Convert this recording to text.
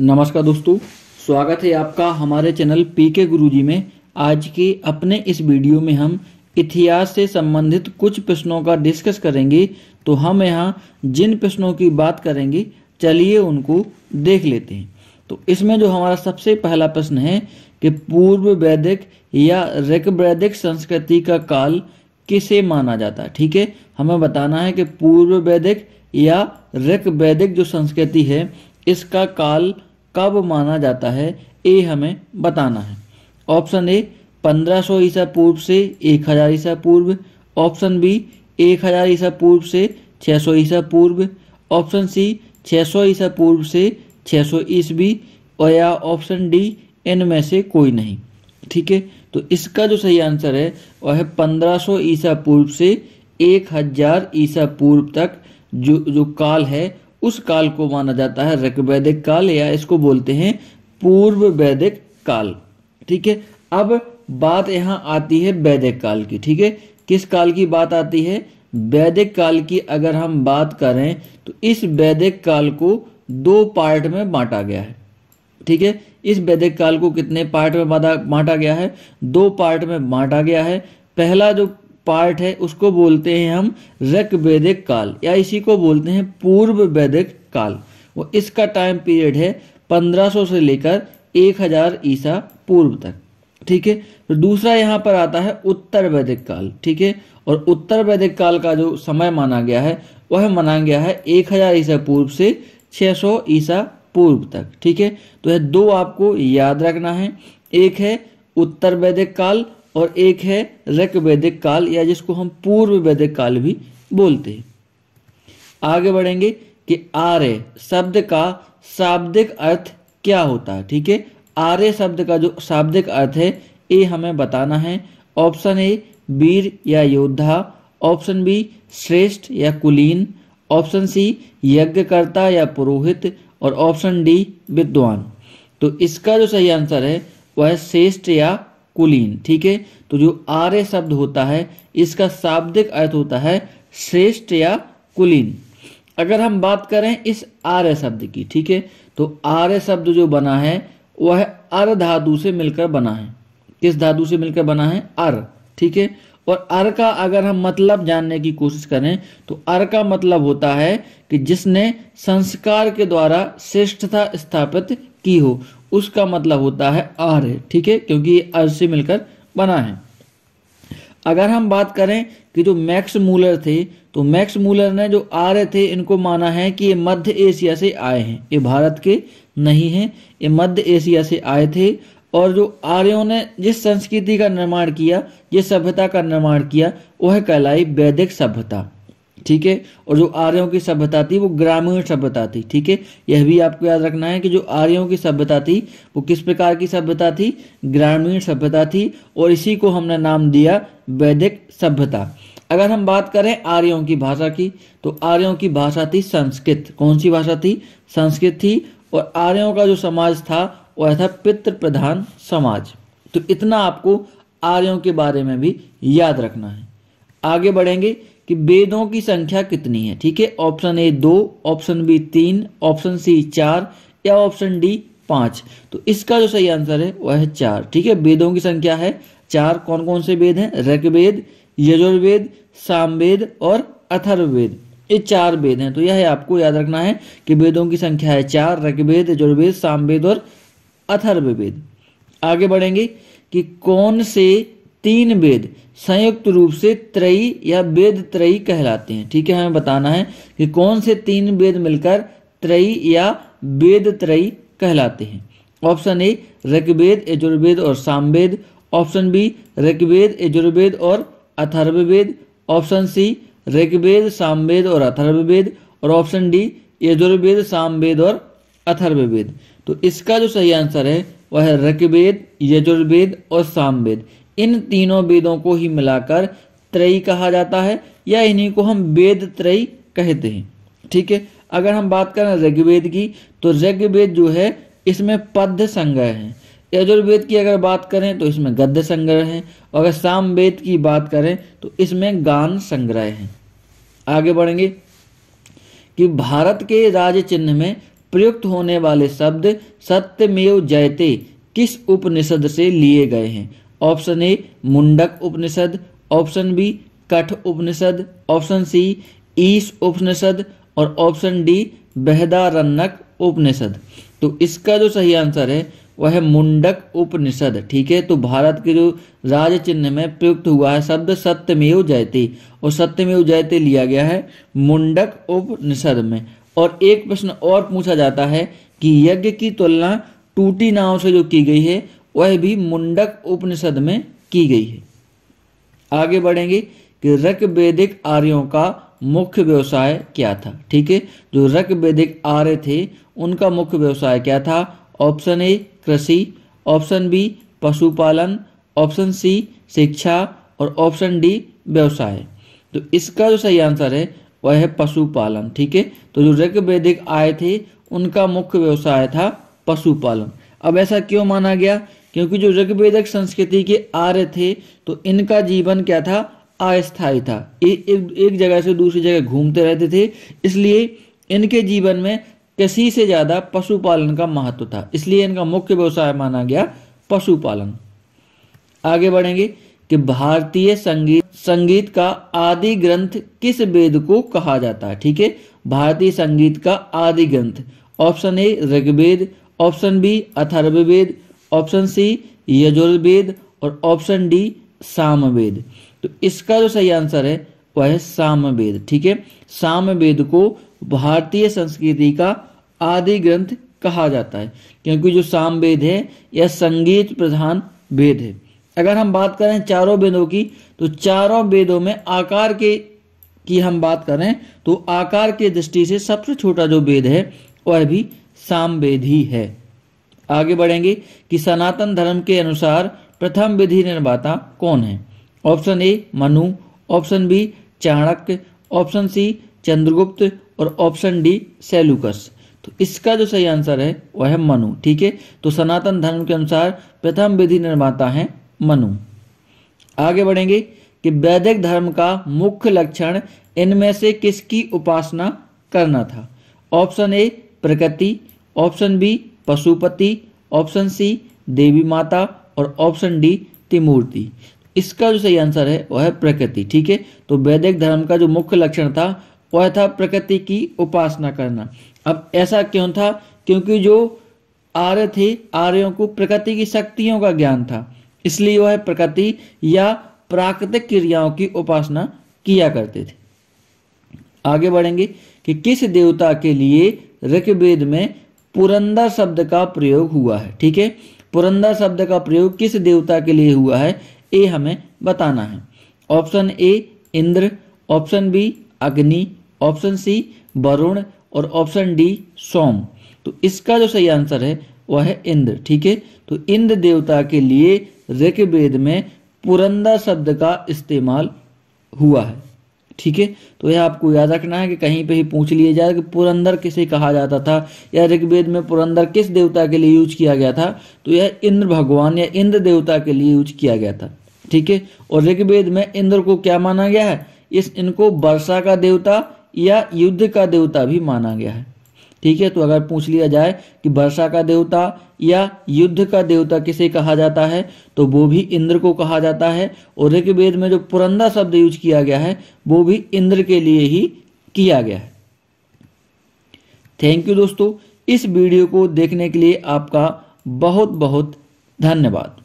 नमस्कार दोस्तों स्वागत है आपका हमारे चैनल पी के गुरु जी में आज के अपने इस वीडियो में हम इतिहास से संबंधित कुछ प्रश्नों का डिस्कस करेंगे तो हम यहाँ जिन प्रश्नों की बात करेंगे चलिए उनको देख लेते हैं तो इसमें जो हमारा सबसे पहला प्रश्न है कि पूर्व वैदिक या ऋग वैदिक संस्कृति का काल किसे माना जाता है ठीक है हमें बताना है कि पूर्व वैदिक या ऋग वैदिक जो संस्कृति है इसका काल कब माना जाता है ए हमें बताना है ऑप्शन ए 1500 ईसा पूर्व से 1000 ईसा पूर्व ऑप्शन बी 1000 ईसा पूर्व से 600 ईसा पूर्व ऑप्शन सी 600 ईसा पूर्व से 600 ईस्वी और या ऑप्शन डी इनमें से कोई नहीं ठीक है तो इसका जो सही आंसर है वह है 1500 ईसा पूर्व से 1000 ईसा पूर्व तक जो जो काल है उस काल को माना जाता है ऋग वैदिक काल या इसको बोलते हैं पूर्व वैदिक काल ठीक है अब बात यहां आती है वैदिक काल की ठीक है किस काल की बात आती है वैदिक काल की अगर हम बात करें तो इस वैदिक काल को दो पार्ट में बांटा गया है ठीक है इस वैदिक काल को कितने पार्ट में बांटा गया है दो पार्ट में बांटा गया है पहला जो पार्ट है उसको बोलते हैं हम रक वैदिक काल या इसी को बोलते हैं पूर्व वैदिक काल वो इसका टाइम पीरियड है 1500 से लेकर 1000 ईसा पूर्व तक ठीक है तो दूसरा यहाँ पर आता है उत्तर वैदिक काल ठीक है और उत्तर वैदिक काल का जो समय माना गया है वह माना गया है 1000 ईसा पूर्व से 600 ईसा पूर्व तक ठीक है तो यह दो आपको याद रखना है एक है उत्तर वैदिक काल और एक है रक वैदिक काल या जिसको हम पूर्व वैदिक काल भी बोलते हैं आगे बढ़ेंगे कि आर्य शब्द का शाब्दिक अर्थ क्या होता है ठीक है आर्य शब्द का जो शाब्दिक अर्थ है ये हमें बताना है ऑप्शन ए वीर या योद्धा ऑप्शन बी श्रेष्ठ या कुलीन ऑप्शन सी यज्ञकर्ता या पुरोहित और ऑप्शन डी विद्वान तो इसका जो सही आंसर है वह श्रेष्ठ या कुलीन ठीक है तो जो आर्य शब्द होता है इसका शाब्दिक अर्थ होता है श्रेष्ठ या कुलीन अगर हम बात करें इस आर्य शब्द की ठीक है तो आर्य शब्द जो बना है वह अर धातु से मिलकर बना है किस धातु से मिलकर बना है अर ठीक है और अर का अगर हम मतलब जानने की कोशिश करें तो अर का मतलब होता है कि जिसने संस्कार के द्वारा श्रेष्ठता स्थापित की हो उसका मतलब होता है आर्य ठीक है क्योंकि ये अर् से मिलकर बना है अगर हम बात करें कि जो मैक्स मूलर थे तो मैक्स मूलर ने जो आर्य थे इनको माना है कि ये मध्य एशिया से आए हैं ये भारत के नहीं हैं ये मध्य एशिया से आए थे और जो आर्यों ने जिस संस्कृति का निर्माण किया जिस सभ्यता का निर्माण किया वह कहलाई वैदिक सभ्यता ठीक है और जो आर्यों की सभ्यता थी वो ग्रामीण सभ्यता थी ठीक है यह भी आपको याद रखना है कि जो आर्यों की सभ्यता थी वो किस प्रकार की सभ्यता थी ग्रामीण सभ्यता थी और इसी को हमने नाम दिया वैदिक सभ्यता अगर हम बात करें आर्यों की भाषा की तो आर्यों की भाषा थी संस्कृत कौन सी भाषा थी संस्कृत थी और आर्यों का जो समाज था वह था पितृ प्रधान समाज तो इतना आपको आर्यों के बारे में भी याद रखना है आगे बढ़ेंगे कि वेदों की संख्या कितनी है ठीक है ऑप्शन ए दो ऑप्शन बी तीन ऑप्शन सी चार या ऑप्शन डी पांच तो इसका जो सही आंसर है वह है चार ठीक है वेदों की संख्या है चार कौन कौन से वेद हैं ऋग्वेद यजुर्वेद सामवेद और अथर्ववेद ये चार वेद हैं तो यह है आपको याद रखना है कि वेदों की संख्या है चार ऋग्वेद यजुर्वेद सामवेद और अथर्ववेद आगे बढ़ेंगे कि कौन से तीन वेद संयुक्त रूप से त्रयी या वेद त्रयी कहलाते हैं ठीक है हमें बताना है कि कौन से तीन वेद मिलकर त्रयी या वेद त्रयी कहलाते हैं ऑप्शन ए ऋग्वेद यजुर्वेद और सामवेद ऑप्शन बी ऋग्वेद यजुर्वेद और अथर्ववेद ऑप्शन सी ऋग्वेद सामवेद और अथर्ववेद और ऑप्शन डी यजुर्वेद सामवेद और अथर्ववेद तो इसका जो सही आंसर है वह है ऋग्वेद यजुर्वेद और सामवेद इन तीनों वेदों को ही मिलाकर त्रयी कहा जाता है या इन्हीं को हम वेद त्रयी कहते हैं ठीक है अगर हम बात करें ऋग्वेद की तो ऋग्वेद जो है इसमें पद्ध संग्रह है यजुर्वेद की अगर बात करें तो इसमें गद्य संग्रह है और अगर सामवेद की बात करें तो इसमें गान संग्रह है आगे बढ़ेंगे कि भारत के राज चिन्ह में प्रयुक्त होने वाले शब्द सत्यमेव जयते किस उपनिषद से लिए गए हैं option A Mundaka Upanishad option B Katha Upanishad option C ईश उपनिषद और ऑप्शन डी बहदारन्नक उपनिषद तो इसका जो सही आंसर है वह है मुंडक उपनिषद ठीक है तो भारत के जो राज चिन्ह में प्रयुक्त हुआ है शब्द सत्यमेव जयते और सत्यमेव जयते लिया गया है मुंडक उपनिषद में और एक प्रश्न और पूछा जाता है कि यज्ञ की तुलना टूटी नाव से जो की गई है वह भी मुंडक उपनिषद में की गई है आगे बढ़ेंगे कि रक वेदिक आर्यों का मुख्य व्यवसाय क्या था ठीक है जो रक वेदिक आर्य थे उनका मुख्य व्यवसाय क्या था ऑप्शन ए कृषि ऑप्शन बी पशुपालन ऑप्शन सी शिक्षा और ऑप्शन डी व्यवसाय तो इसका जो सही आंसर है वह है पशुपालन ठीक है तो जो ऋग वेदिक आए थे उनका मुख्य व्यवसाय था पशुपालन अब ऐसा क्यों माना गया क्योंकि जो ऋग्वेदक संस्कृति के आर्य थे तो इनका जीवन क्या था अस्थायी था ए, ए, एक जगह से दूसरी जगह घूमते रहते थे इसलिए इनके जीवन में किसी से ज्यादा पशुपालन का महत्व था इसलिए इनका मुख्य व्यवसाय माना गया पशुपालन आगे बढ़ेंगे कि भारतीय संगीत संगीत का आदि ग्रंथ किस वेद को कहा जाता है ठीक है भारतीय संगीत का आदि ग्रंथ option A Rigveda option B Atharvaveda option C Yajurveda और ऑप्शन डी सामवेद तो इसका जो सही आंसर है वह है सामवेद ठीक है सामवेद को भारतीय संस्कृति का आदि ग्रंथ कहा जाता है क्योंकि जो सामवेद है यह संगीत प्रधान वेद है अगर हम बात करें चारों वेदों की तो चारों वेदों में आकार के की हम बात करें तो आकार के दृष्टि से सबसे छोटा जो वेद है वह भी सामवेद ही है आगे बढ़ेंगे कि सनातन धर्म के अनुसार प्रथम विधि निर्माता कौन है option A Manu option B Chanakya option C Chandragupta और ऑप्शन डी सेलुकस तो इसका जो सही आंसर है वह है मनु ठीक है तो सनातन धर्म के अनुसार प्रथम विधि निर्माता है मनु आगे बढ़ेंगे कि वैदिक धर्म का मुख्य लक्षण इनमें से किसकी उपासना करना था ऑप्शन ए प्रकृति option B Pashupati option C देवी माता और ऑप्शन डी त्रिमूर्ति इसका जो सही आंसर है वह है प्रकृति ठीक है तो वैदिक धर्म का जो मुख्य लक्षण था वह था प्रकृति की उपासना करना अब ऐसा क्यों था क्योंकि जो आर्य थे आर्यों को प्रकृति की शक्तियों का ज्ञान था इसलिए वह प्रकृति या प्राकृतिक क्रियाओं की उपासना किया करते थे आगे बढ़ेंगे कि किस देवता के लिए ऋग्वेद में पुरंदर शब्द का प्रयोग हुआ है ठीक है पुरंदर शब्द का प्रयोग किस देवता के लिए हुआ है ए हमें बताना है option A Indra option B Agni option C Varun और ऑप्शन डी सोम तो इसका जो सही आंसर है वह है इंद्र ठीक है तो इंद्र देवता के लिए ऋग्वेद में पुरंदर शब्द का इस्तेमाल हुआ है ठीक है तो यह आपको याद रखना है कि कहीं पे ही पूछ लिए जाए कि पुरंदर किसे कहा जाता था या ऋग्वेद में पुरंदर किस देवता के लिए यूज किया गया था तो यह इंद्र भगवान या इंद्र देवता के लिए यूज किया गया था ठीक है और ऋग्वेद में इंद्र को क्या माना गया है इस इनको वर्षा का देवता या युद्ध का देवता भी माना गया है ठीक है तो अगर पूछ लिया जाए कि वर्षा का देवता या युद्ध का देवता किसे कहा जाता है तो वो भी इंद्र को कहा जाता है और ऋग्वेद में जो पुरंदा शब्द यूज किया गया है वो भी इंद्र के लिए ही किया गया है थैंक यू दोस्तों इस वीडियो को देखने के लिए आपका बहुत बहुत धन्यवाद